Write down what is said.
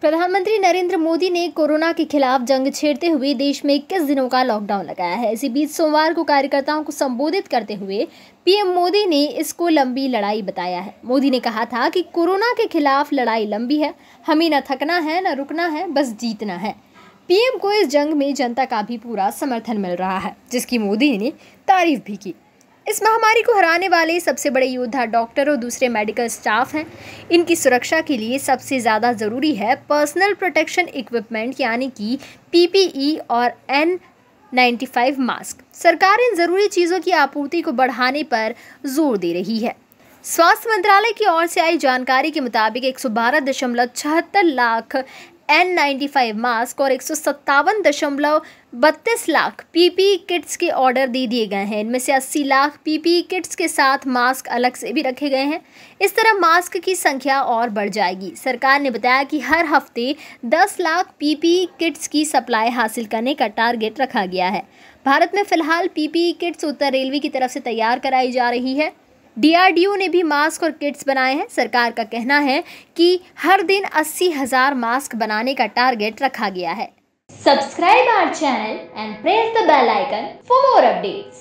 प्रधानमंत्री नरेंद्र मोदी ने कोरोना के खिलाफ जंग छेड़ते हुए देश में इक्कीस दिनों का लॉकडाउन लगाया है इसी बीच सोमवार को कार्यकर्ताओं को संबोधित करते हुए पीएम मोदी ने इसको लंबी लड़ाई बताया है मोदी ने कहा था कि कोरोना के खिलाफ लड़ाई लंबी है हमें न थकना है न रुकना है बस जीतना है पीएम को इस जंग में जनता का भी पूरा समर्थन मिल रहा है जिसकी मोदी ने तारीफ भी की इस महामारी को हराने वाले सबसे बड़े योद्धा डॉक्टर और दूसरे मेडिकल स्टाफ हैं इनकी सुरक्षा के लिए सबसे ज़्यादा ज़रूरी है पर्सनल प्रोटेक्शन इक्विपमेंट यानी कि पीपीई और एन 95 मास्क सरकार इन ज़रूरी चीज़ों की आपूर्ति को बढ़ाने पर जोर दे रही है स्वास्थ्य मंत्रालय की ओर से आई जानकारी के मुताबिक एक lakh N ninety five mask और एक सौ सत्तावन दशमलव बत्तीस लाख पीपी किट्स e के ऑर्डर दे दिए गए हैं इनमें से 80 लाख पीपी किट्स e के साथ मास्क अलग से भी रखे गए हैं इस तरह मास्क की संख्या और बढ़ जाएगी सरकार ने बताया कि हर हफ्ते 10 लाख पीपी किट्स e की सप्लाई हासिल करने का टारगेट रखा गया है भारत में फिलहाल पीपी किट्स उत्तर रेलवे की तरफ से तैयार कराई जा रही है डीआरडीओ ने भी मास्क और किट्स बनाए हैं सरकार का कहना है कि हर दिन अस्सी हजार मास्क बनाने का टारगेट रखा गया है subscribe our channel and press the bell icon for more updates